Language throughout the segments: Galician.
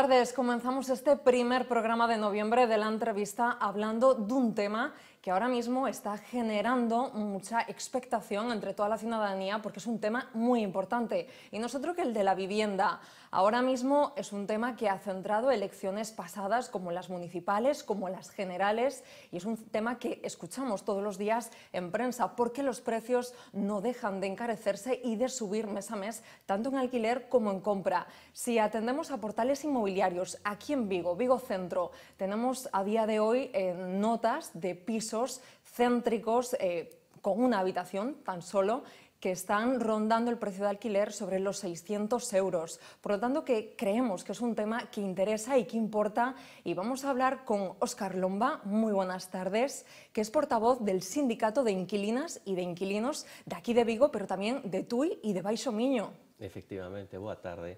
tardes. Comenzamos este primer programa de noviembre de la entrevista hablando de un tema que ahora mismo está generando mucha expectación entre toda la ciudadanía porque es un tema muy importante y nosotros que el de la vivienda. Ahora mismo es un tema que ha centrado elecciones pasadas como las municipales, como las generales, y es un tema que escuchamos todos los días en prensa, porque los precios no dejan de encarecerse y de subir mes a mes, tanto en alquiler como en compra. Si atendemos a portales inmobiliarios aquí en Vigo, Vigo Centro, tenemos a día de hoy eh, notas de pisos céntricos. Eh, con una habitación tan solo que están rondando el precio de alquiler sobre los 600 euros. Por lo tanto, que creemos que es un tema que interesa y que importa. Y vamos a hablar con Óscar Lomba, muy buenas tardes, que es portavoz del Sindicato de Inquilinas y de Inquilinos de aquí de Vigo, pero también de Tui y de Baixo Miño. Efectivamente, buenas tardes.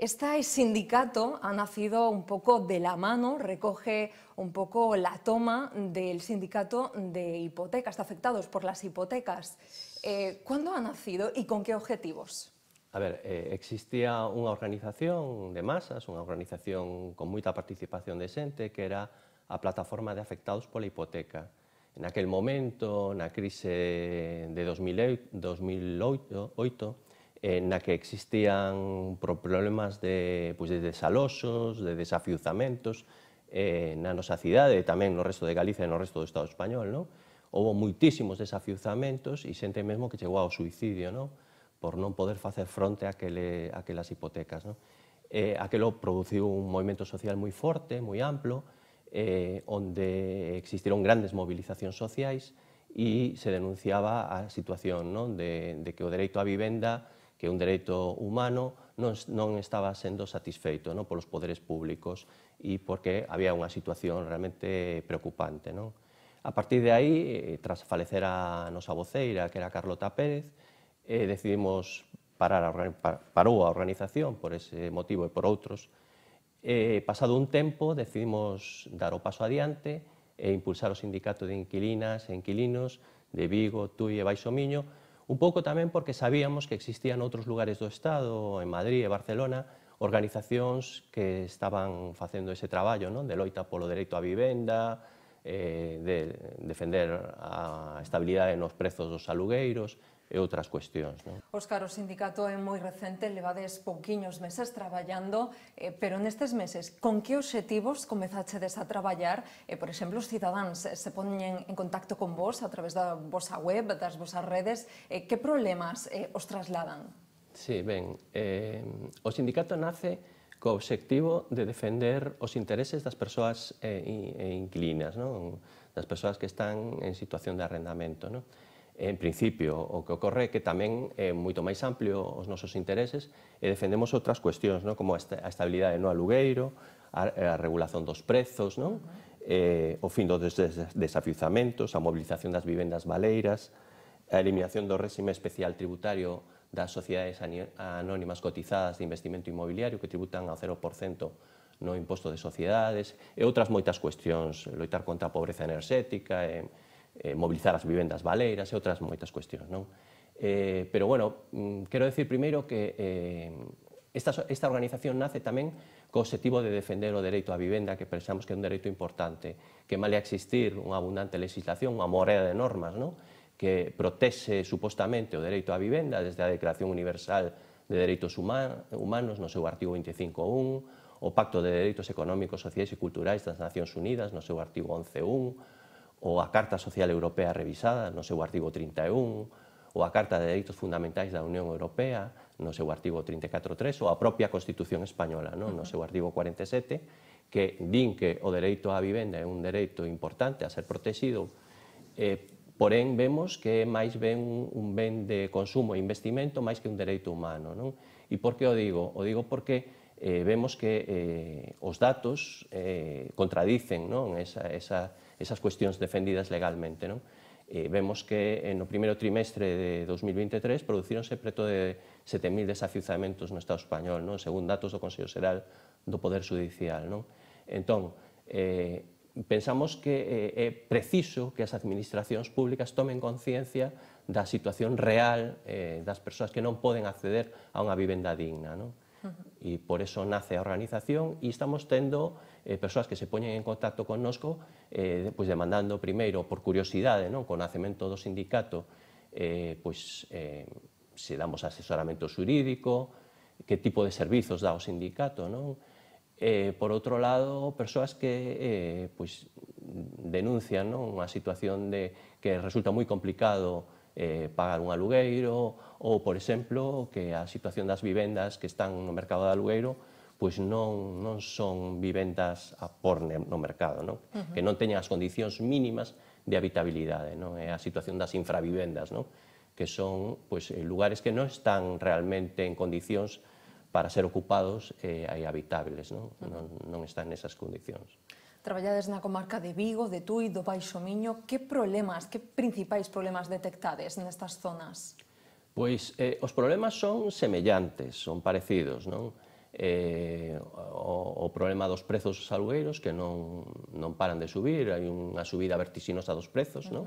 Este sindicato ha nacido un poco de la mano, recoge un poco la toma del sindicato de hipotecas, afectados por las hipotecas. Eh, ¿Cuándo ha nacido y con qué objetivos? A ver, eh, existía una organización de masas, una organización con mucha participación de gente, que era la plataforma de afectados por la hipoteca. En aquel momento, en la crisis de 2008 en na que existían problemas de, pues, de desaloxos, de desafiuzamentos eh, na nosa cidade e tamén no resto de Galicia e no resto do Estado español. No? Houbo moitísimos desafiuzamentos e xente mesmo que chegou ao suicidio no? por non poder facer fronte a aquele, aquelas hipotecas. No? Eh, aquelo produciu un movimento social moi forte, moi amplo, eh, onde existiron grandes mobilizacións sociais e se denunciaba a situación no? De, de que o dereito á vivenda que un dereito humano non, non estaba sendo satisfeito non? polos poderes públicos e porque había unha situación realmente preocupante. Non? A partir de aí, eh, tras falecer a nosa voceira, que era Carlota Pérez, eh, decidimos parar a, parou a organización por ese motivo e por outros. Eh, pasado un tempo, decidimos dar o paso adiante e impulsar o sindicato de inquilinas e inquilinos de Vigo, Tui e Baixo Miño, Un pouco tamén porque sabíamos que existían outros lugares do Estado, en Madrid e Barcelona, organizacións que estaban facendo ese traballo non? de loita polo dereito á vivenda, eh, de defender a estabilidade nos prezos dos alugueiros, e outras cuestións. Non? Óscar, o sindicato é moi recente, levades pouquiños meses traballando, eh, pero nestes meses, con que obxectivos comezachedes a traballar? Eh, por exemplo, os cidadáns eh, se poñen en contacto con vos a través da vosa web, das vosas redes, eh, que problemas eh, os trasladan? Sí, ben, eh, o sindicato nace co obxectivo de defender os intereses das persoas eh, inquilinas, non? das persoas que están en situación de arrendamento. Non? En principio, o que ocorre é que tamén é moito máis amplio os nosos intereses e defendemos outras cuestións, non? como a estabilidade no alugueiro, a, a regulación dos prezos, non? Eh, o fin dos des desafiuzamentos, a mobilización das vivendas baleiras, a eliminación do réxime especial tributario das sociedades anónimas cotizadas de investimento inmobiliario que tributan ao 0% no imposto de sociedades e outras moitas cuestións, loitar contra a pobreza enerxética e eh, mobilizar as vivendas baleiras e outras moitas cuestións. Non? Eh, pero, bueno, mm, quero decir primeiro que eh, esta, esta organización nace tamén co objetivo de defender o dereito á vivenda, que pensamos que é un dereito importante, que male a existir unha abundante legislación, unha morea de normas, non? que protexe supostamente o dereito á vivenda desde a Declaración Universal de Dereitos Humanos no seu artigo 25.1, o Pacto de Dereitos Económicos, Sociais e Culturais das Nacións Unidas no seu artigo 11.1, ou a Carta Social Europea revisada no seu artigo 31, ou a Carta de Dereitos Fundamentais da Unión Europea no seu artigo 34.3, ou a propia Constitución Española non? no seu artigo 47, que din que o dereito á vivenda é un dereito importante a ser protegido, eh, porén vemos que é máis ben un, un ben de consumo e investimento máis que un dereito humano. Non? E por que o digo? O digo porque eh, vemos que eh, os datos eh, contradicen non? esa, esa, esas cuestións defendidas legalmente. Non? Eh, vemos que no primeiro trimestre de 2023 producíronse preto de 7.000 desafiuzamentos no Estado español, non? según datos do Consello Xeral do Poder Judicial. Non? Entón, eh, pensamos que eh, é preciso que as administracións públicas tomen conciencia da situación real eh, das persoas que non poden acceder a unha vivenda digna. Non? Uh -huh. E por eso nace a organización e estamos tendo eh, persoas que se poñen en contacto connosco eh, pois demandando primeiro por curiosidade, non, co nacemento do sindicato, eh, pois eh, se damos asesoramento xurídico, que tipo de servizos dá o sindicato, non? Eh, por outro lado, persoas que eh, pois denuncian non, unha situación de que resulta moi complicado eh, pagar un alugueiro ou, por exemplo, que a situación das vivendas que están no mercado de alugueiro pois non, non son vivendas a por no mercado, non? Uh -huh. que non teñan as condicións mínimas de habitabilidade, non? é a situación das infravivendas, non? que son pois, eh, lugares que non están realmente en condicións para ser ocupados eh, habitables, non? Uh -huh. non, non están nesas condicións. Traballades na comarca de Vigo, de Tui, do Baixo Miño, que problemas, que principais problemas detectades nestas zonas? Pois eh, os problemas son semellantes, son parecidos, non? eh, o, o problema dos prezos dos alugueiros que non, non paran de subir, hai unha subida vertixinosa dos prezos, uh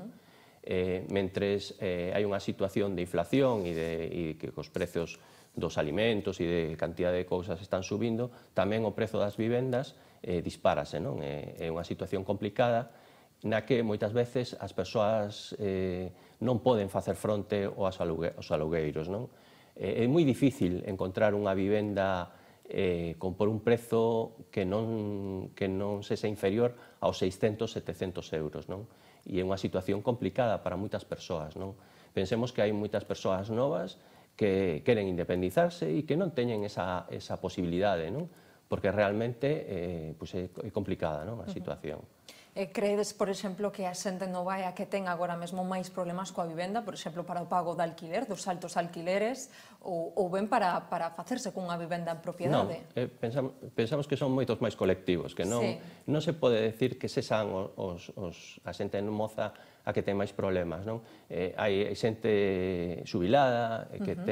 -huh. non? Eh, mentres eh, hai unha situación de inflación e, de, e que os prezos dos alimentos e de cantidad de cousas están subindo, tamén o prezo das vivendas eh, dispárase, non? É, eh, é unha situación complicada na que moitas veces as persoas eh, non poden facer fronte aos alugueiros, non? Eh, é moi difícil encontrar unha vivenda eh, con por un prezo que non, que non se sea inferior aos 600, 700 euros, non? E é unha situación complicada para moitas persoas, non? Pensemos que hai moitas persoas novas que queren independizarse e que non teñen esa, esa posibilidade, non? Porque realmente eh, pues é complicada non? a situación. Uh -huh. Eh, credes, por exemplo, que a xente non vai a que ten agora mesmo máis problemas coa vivenda, por exemplo, para o pago de alquiler, dos altos alquileres, ou, ou ben para, para facerse cunha vivenda en propiedade? Non, eh, pensam, pensamos que son moitos máis colectivos, que non, sí. non se pode decir que se san os, os, a xente en moza a que ten máis problemas. Non? Eh, hai xente xubilada, eh, que uh -huh.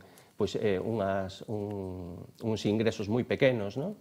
ten pois, eh, unhas, un, uns ingresos moi pequenos, non?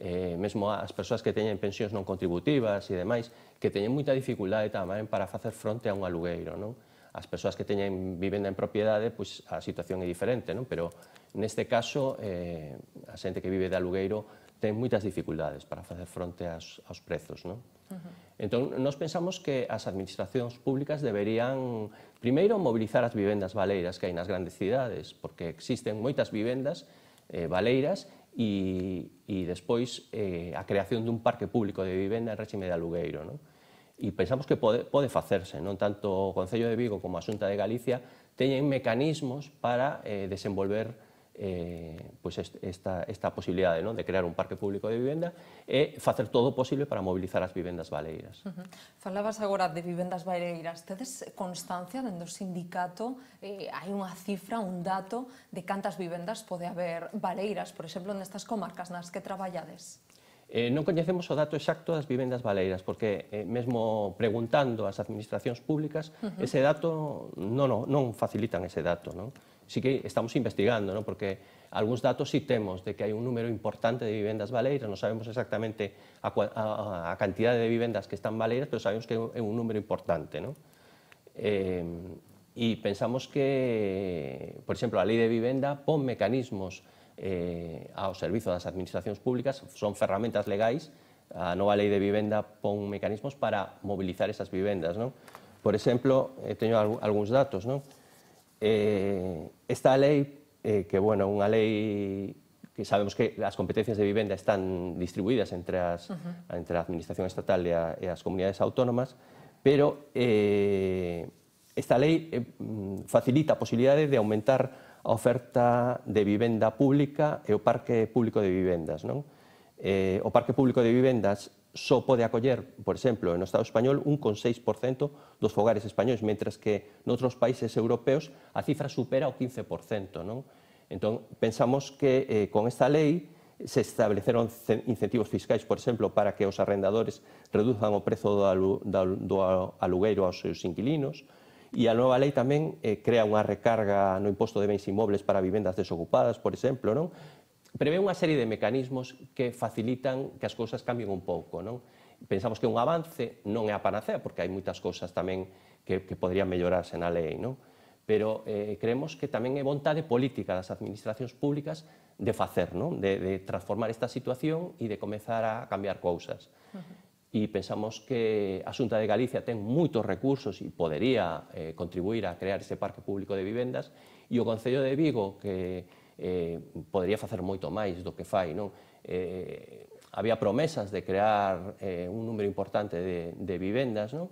eh, mesmo as persoas que teñen pensións non contributivas e demais, que teñen moita dificultade tamén para facer fronte a un alugueiro, non? As persoas que teñen vivenda en propiedade, pois a situación é diferente, non? Pero neste caso, eh, a xente que vive de alugueiro ten moitas dificultades para facer fronte aos, aos prezos, non? Uh -huh. Entón, nós pensamos que as administracións públicas deberían, primeiro, mobilizar as vivendas baleiras que hai nas grandes cidades, porque existen moitas vivendas eh, baleiras y después eh, a creación de un parque público de vivienda en régimen de alugueiro. Y pensamos que puede hacerse, facerse, tanto Concello de Vigo como Asunta de Galicia tienen mecanismos para eh, desenvolver eh, pues esta, esta posibilidad ¿no? de crear un parque público de vivienda e facer todo posible para mobilizar as vivendas baleiras. Uh -huh. Falabas agora de vivendas baleiras. Tedes constancia dentro do sindicato eh, hai unha cifra, un dato de cantas vivendas pode haber baleiras, por exemplo, nestas comarcas nas que traballades? Eh, non coñecemos o dato exacto das vivendas baleiras, porque eh, mesmo preguntando ás administracións públicas, uh -huh. ese dato non, non, non facilitan ese dato. Non? sí que estamos investigando, ¿no? porque algunos datos sí tenemos de que hay un número importante de viviendas baleiras, no sabemos exactamente a, cantidad de viviendas que están baleiras, pero sabemos que es un número importante. ¿no? Eh, y pensamos que, por ejemplo, la ley de vivienda pone mecanismos eh, a servicio de las administraciones públicas, son herramientas legales, la nueva ley de vivienda pone mecanismos para movilizar esas viviendas. Por ejemplo, he eh, tenido algunos datos, ¿no? Eh, esta lei, eh, que, bueno, unha lei que sabemos que as competencias de vivenda están distribuídas entre, as, uh -huh. entre a Administración Estatal e, a, e as comunidades autónomas, pero eh, esta lei eh, facilita a posibilidade de aumentar a oferta de vivenda pública e o parque público de vivendas. Non? Eh, o parque público de vivendas só pode acoller, por exemplo, no Estado español un con 6% dos fogares españoles, mentras que noutros países europeos a cifra supera o 15%, non? Entón, pensamos que eh, con esta lei se estableceron incentivos fiscais, por exemplo, para que os arrendadores reduzan o prezo do, alu, do alugueiro aos seus inquilinos, e a nova lei tamén eh, crea unha recarga no imposto de bens imóveis para vivendas desocupadas, por exemplo, non? prevé unha serie de mecanismos que facilitan que as cousas cambien un pouco, non? Pensamos que un avance non é a panacea, porque hai moitas cousas tamén que, que poderían mellorarse na lei, non? Pero eh, creemos que tamén é vontade política das administracións públicas de facer, non? De, de transformar esta situación e de comezar a cambiar cousas. Uh -huh. E pensamos que a Xunta de Galicia ten moitos recursos e podería eh, contribuir a crear ese parque público de vivendas e o Concello de Vigo, que eh, podría facer moito máis do que fai. Non? Eh, había promesas de crear eh, un número importante de, de vivendas, non?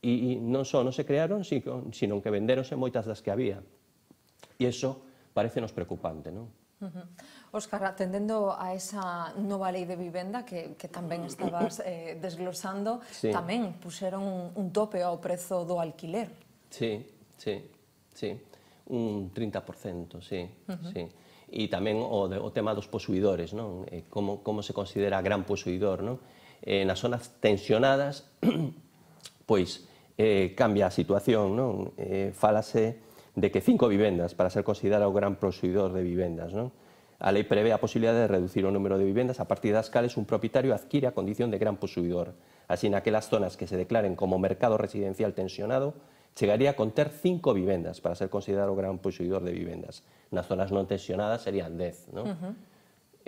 E, non só non se crearon, sino, que venderonse moitas das que había. E iso parece nos preocupante, non? Uh -huh. Óscar, atendendo a esa nova lei de vivenda que, que tamén estabas eh, desglosando, sí. tamén puseron un, un tope ao prezo do alquiler. Sí, sí, sí un 30%, sí, uh -huh. sí. E tamén o, de, o tema dos posuidores, non? Eh, como, como se considera gran posuidor, non? Eh, nas zonas tensionadas, pois, eh, cambia a situación, non? Eh, falase de que cinco vivendas para ser considerado gran posuidor de vivendas, non? A lei prevé a posibilidade de reducir o número de vivendas a partir das cales un propietario adquire a condición de gran posuidor. Así, naquelas zonas que se declaren como mercado residencial tensionado, chegaría a conter cinco vivendas para ser considerado gran posuidor de vivendas. Nas zonas non tensionadas serían dez, ¿no? Uh -huh.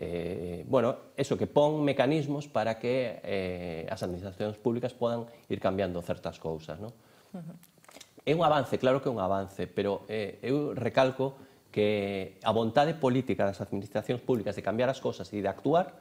Eh, bueno, eso que pon mecanismos para que eh, as administracións públicas podan ir cambiando certas cousas, ¿no? Uh -huh. É un avance, claro que é un avance, pero eh, eu recalco que a vontade política das administracións públicas de cambiar as cousas e de actuar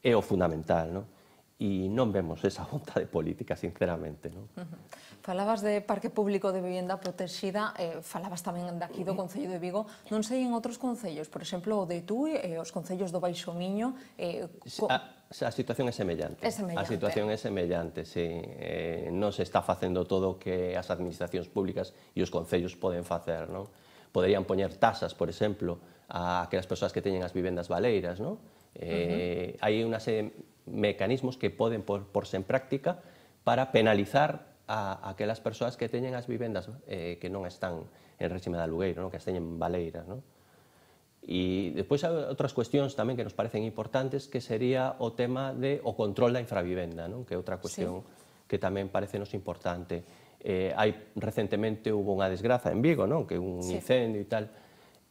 é o fundamental, Uh e non vemos esa de política, sinceramente. Non? Uh -huh. Falabas de Parque Público de Vivienda Protexida, eh, falabas tamén daqui do Concello de Vigo. Non sei en outros concellos, por exemplo, o de Tui, eh, os concellos do Baixo Miño... Eh, co... a, a situación é semellante. É semellante. A situación é semellante, sí. Eh, non se está facendo todo o que as administracións públicas e os concellos poden facer, non? Poderían poñer tasas, por exemplo, a aquelas persoas que teñen as vivendas baleiras, non? Eh, uh -huh. Hai unha serie mecanismos que poden por, ser en práctica para penalizar a aquelas persoas que teñen as vivendas eh, que non están en régime de alugueiro, non? que as teñen baleiras. Non? E despois hai outras cuestións tamén que nos parecen importantes que sería o tema de o control da infravivenda, non? que é outra cuestión sí. que tamén parece nos importante. Eh, hai recentemente hubo unha desgraza en Vigo, non? que un sí. incendio e tal,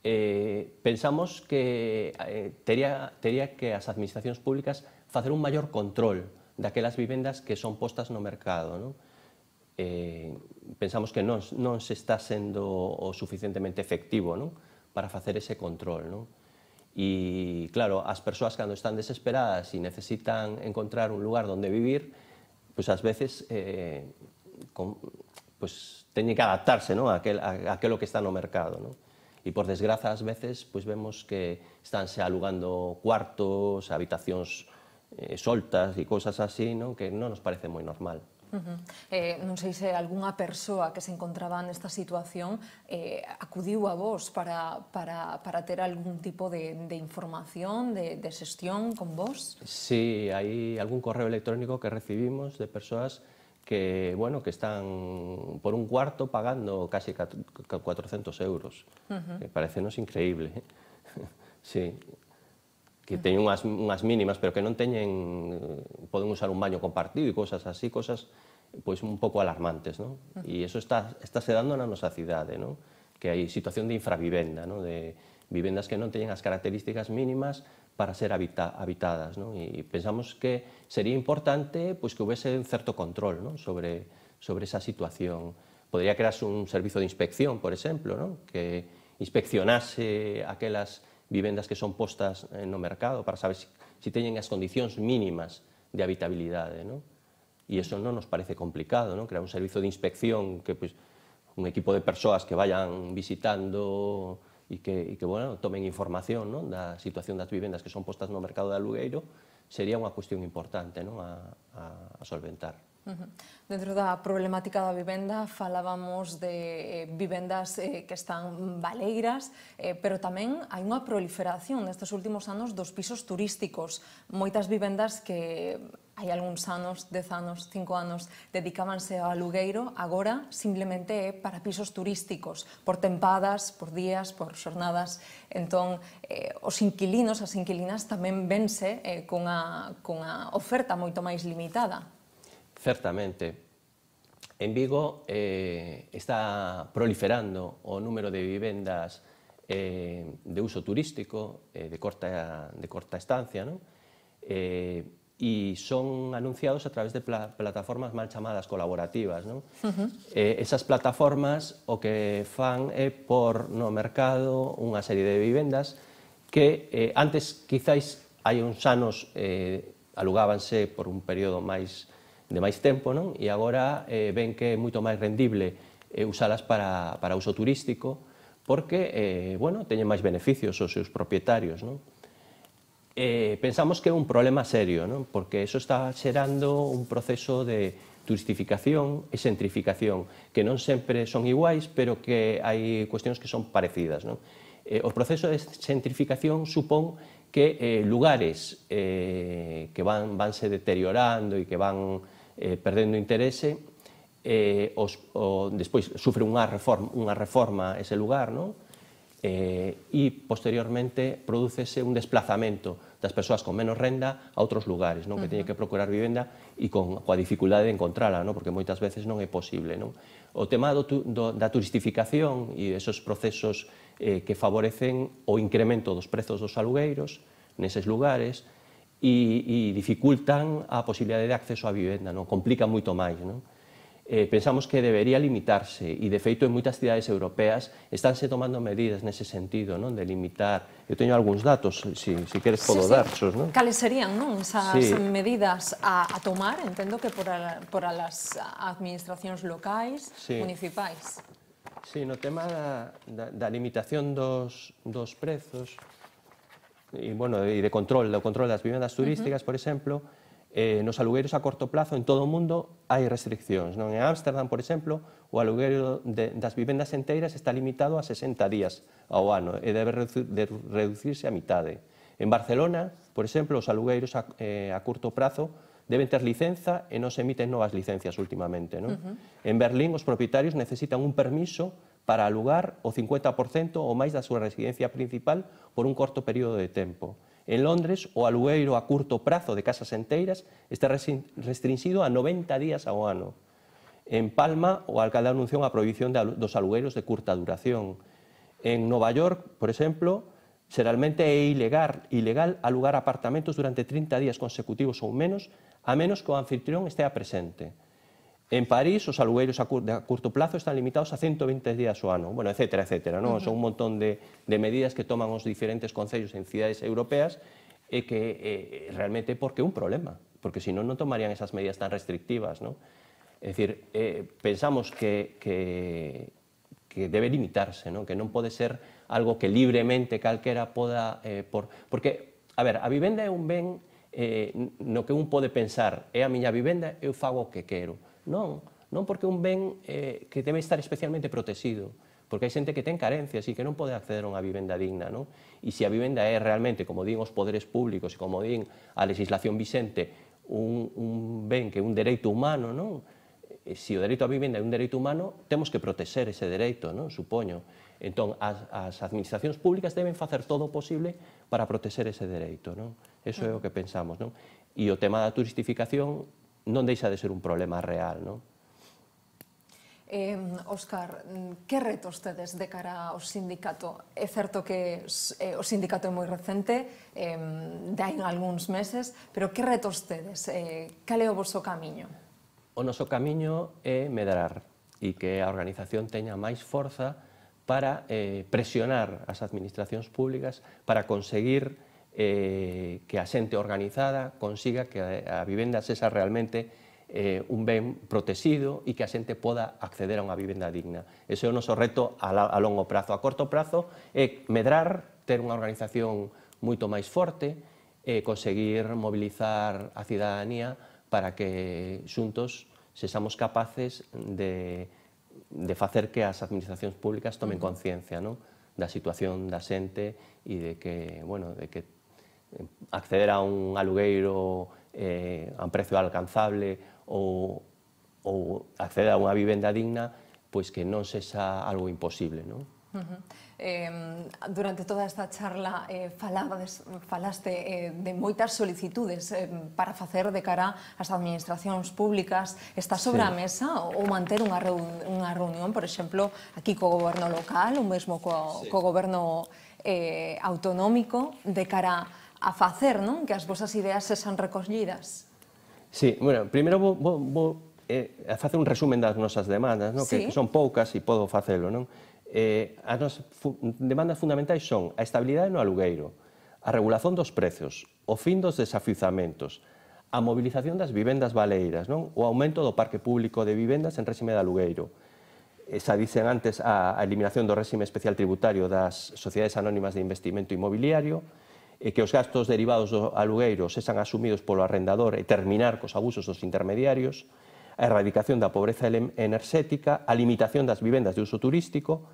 eh, pensamos que eh, tería, tería que as administracións públicas facer un maior control daquelas vivendas que son postas no mercado. Non? Eh, pensamos que non, non se está sendo o suficientemente efectivo non? para facer ese control. Non? E, claro, as persoas cando están desesperadas e necesitan encontrar un lugar onde vivir, pois pues, ás veces eh, con, pues, teñen que adaptarse non? a, aquel, a, aquelo que está no mercado. Non? E por desgraza, ás veces, pois pues, vemos que estánse alugando cuartos, habitacións eh, soltas e cousas así, non? que non nos parece moi normal. Uh -huh. eh, non sei se algunha persoa que se encontraba nesta situación eh, acudiu a vos para, para, para ter algún tipo de, de información, de, de xestión con vos? Sí, hai algún correo electrónico que recibimos de persoas que, bueno, que están por un cuarto pagando casi 400 euros. Uh -huh. eh, Parecenos increíble. ¿eh? sí, que teñen unhas, unhas mínimas, pero que non teñen, eh, poden usar un baño compartido e cousas así, cousas pois un pouco alarmantes, non? E iso está, está se dando na nosa cidade, non? Que hai situación de infravivenda, non? De vivendas que non teñen as características mínimas para ser habita, habitadas, non? E pensamos que sería importante pois que houvese un certo control, non? Sobre, sobre esa situación. Podría crearse un servizo de inspección, por exemplo, non? Que inspeccionase aquelas vivendas que son postas eh, no mercado para saber se si, si teñen as condicións mínimas de habitabilidade, ¿no? E iso non nos parece complicado, ¿no? Crear un servizo de inspección que pois, un equipo de persoas que vayan visitando e que, e que bueno, tomen información ¿no? da situación das vivendas que son postas no mercado de alugueiro, sería unha cuestión importante ¿no? A, a, a solventar. Dentro da problemática da vivenda falábamos de eh, vivendas eh, que están baleiras, eh, pero tamén hai unha proliferación nestes últimos anos dos pisos turísticos. Moitas vivendas que hai algúns anos, 10 anos, 5 anos, dedicábanse ao alugueiro, agora simplemente é para pisos turísticos, por tempadas, por días, por xornadas. Entón, eh, os inquilinos, as inquilinas tamén vense eh, con a oferta moito máis limitada certamente. En Vigo eh, está proliferando o número de vivendas eh, de uso turístico, eh, de, corta, de corta estancia, ¿no? eh, e son anunciados a través de pla plataformas mal chamadas colaborativas. ¿no? Uh -huh. eh, esas plataformas o que fan é por no mercado unha serie de vivendas que eh, antes quizáis hai uns anos eh, alugábanse por un período máis de máis tempo, non? E agora eh, ven que é moito máis rendible eh, usalas para, para uso turístico, porque, eh, bueno, teñen máis beneficios os seus propietarios, non? Eh, pensamos que é un problema serio, non? Porque eso está xerando un proceso de turistificación e centrificación, que non sempre son iguais, pero que hai cuestións que son parecidas, non? Eh, o proceso de centrificación supón que eh, lugares eh, que van, vanse deteriorando e que van eh, perdendo interese eh, os, o, despois sufre unha reforma, unha reforma ese lugar non? Eh, e posteriormente prodúcese un desplazamento das persoas con menos renda a outros lugares non? que uh -huh. teñen que procurar vivenda e con, coa dificultade de encontrala non? porque moitas veces non é posible non? o tema do, do, da turistificación e esos procesos eh, que favorecen o incremento dos prezos dos alugueiros neses lugares e, e dificultan a posibilidade de acceso á vivenda, non? complica moito máis. Non? Eh, pensamos que debería limitarse e, de feito, en moitas cidades europeas estánse tomando medidas nese sentido, non? de limitar. Eu teño algúns datos, se si, si queres podo sí, sí. darchos. Non? Cales serían non? esas sí. medidas a, a tomar, entendo que por, a, por a las administracións locais, sí. municipais? Sí, no tema da, da, da limitación dos, dos prezos, y, bueno, y de control, de control das vivendas turísticas, uh -huh. por exemplo, eh, nos alugueiros a corto plazo en todo o mundo hai restriccións. Non? En Ámsterdam, por exemplo, o alugueiro de, das vivendas enteiras está limitado a 60 días ao ano e eh, debe de reducirse a mitade. En Barcelona, por exemplo, os alugueiros a, eh, a curto prazo deben ter licenza e non se emiten novas licencias últimamente. Non? Uh -huh. En Berlín, os propietarios necesitan un permiso para alugar o 50% ou máis da súa residencia principal por un corto período de tempo. En Londres, o alugueiro a curto prazo de casas enteiras está restringido a 90 días ao ano. En Palma, o alcalde anunciou a prohibición de, dos alugueiros de curta duración. En Nova York, por exemplo, xeralmente é ilegal, ilegal alugar apartamentos durante 30 días consecutivos ou menos, a menos que o anfitrión estea presente. En París, los alugueiros a, corto plazo están limitados a 120 días o año, bueno, etcétera, etcétera. Son un montón de, medidas que toman los diferentes consejos en ciudades europeas y eh, que eh, realmente porque un problema, porque si no, no tomarían esas medidas tan restrictivas. Es decir, eh, pensamos que, debe limitarse, que no puede ser algo que libremente cualquiera pueda... Porque, a ver, a vivenda es un bien, eh, no que uno puede pensar es a miña vivenda, eu fago que quiero. Non, non porque un ben eh, que debe estar especialmente protegido, porque hai xente que ten carencias e que non pode acceder a unha vivenda digna, non? E se a vivenda é realmente, como din os poderes públicos e como din a legislación vixente, un, un ben que é un dereito humano, non? Eh, se o dereito á vivenda é un dereito humano, temos que protexer ese dereito, non? supoño. Entón, as, as administracións públicas deben facer todo o posible para protexer ese dereito. Non? Eso é o que pensamos. Non? E o tema da turistificación non deixa de ser un problema real, non? Eh, Óscar, que retos tedes de cara ao sindicato? É certo que eh, o sindicato é moi recente, eh, dai algúns meses, pero que retos tedes? Eh, cal é o vosso camiño? O noso camiño é medrar e que a organización teña máis forza para eh, presionar as administracións públicas para conseguir eh, que a xente organizada consiga que a, vivenda sexa realmente eh, un ben protegido e que a xente poda acceder a unha vivenda digna. Ese é o noso reto a, la, a longo prazo. A corto prazo é medrar, ter unha organización moito máis forte, e conseguir mobilizar a cidadanía para que xuntos sesamos capaces de, de facer que as administracións públicas tomen conciencia non? da situación da xente e de que, bueno, de que acceder a un alugueiro eh, a un prezo alcanzable ou, ou acceder a unha vivenda digna, pois que non sexa algo imposible. Non? Uh -huh. eh, durante toda esta charla eh, falabas, falaste eh, de moitas solicitudes eh, para facer de cara ás administracións públicas. Está sobre sí. a mesa ou manter unha, unha reunión, por exemplo, aquí co goberno local ou mesmo co, sí. co goberno eh, autonómico de cara a a facer, non? Que as vosas ideas sexan recollidas. Sí, bueno, primeiro vou, vou, vou eh, facer un resumen das nosas demandas, non? Sí. Que, que son poucas e podo facelo, non? Eh, as nosas fu demandas fundamentais son a estabilidade no alugueiro, a regulación dos prezos, o fin dos desafizamentos, a mobilización das vivendas baleiras, non? o aumento do parque público de vivendas en réxime de alugueiro. Eh, xa dicen antes a, a eliminación do réxime especial tributario das sociedades anónimas de investimento inmobiliario, e que os gastos derivados do alugueiro sexan asumidos polo arrendador e terminar cos abusos dos intermediarios, a erradicación da pobreza enerxética, a limitación das vivendas de uso turístico,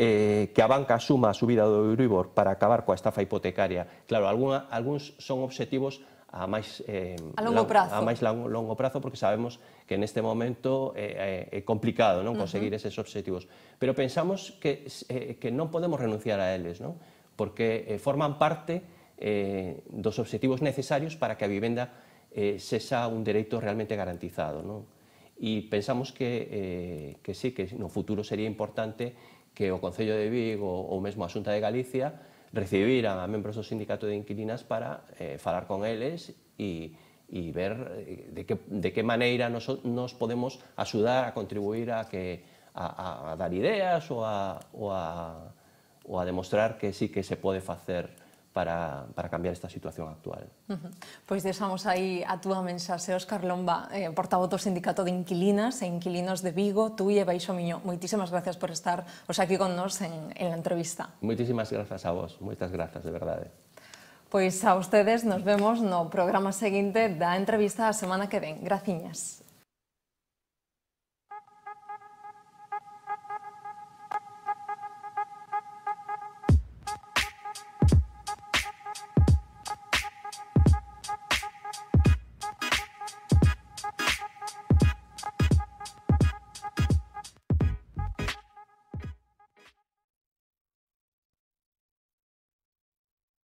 eh, que a banca asuma a subida do Euribor para acabar coa estafa hipotecaria. Claro, alguna, algúns son obxectivos a máis eh, a longo prazo. A máis longo, longo prazo porque sabemos que neste momento eh, eh é complicado non conseguir uh -huh. eses obxectivos, pero pensamos que eh, que non podemos renunciar a eles, non? porque eh, forman parte eh, dos obxectivos necesarios para que a vivenda eh, sexa un dereito realmente garantizado. Non? E pensamos que, eh, que sí, que no futuro sería importante que o Concello de Vigo ou mesmo a Xunta de Galicia recibiran a membros do Sindicato de Inquilinas para eh, falar con eles e, e ver eh, de que, de que maneira nos, nos podemos axudar a contribuir a que a, a dar ideas ou a, ou a ou a demostrar que sí que se pode facer para, para cambiar esta situación actual. Uh -huh. Pois deixamos aí a túa mensaxe, Óscar Lomba, eh, portavoz do Sindicato de Inquilinas e Inquilinos de Vigo, tú e Baixo Miño. Moitísimas gracias por estar os aquí con nós en, en a entrevista. Moitísimas grazas a vos, moitas grazas, de verdade. Pois a ustedes nos vemos no programa seguinte da entrevista a semana que ven. Graciñas.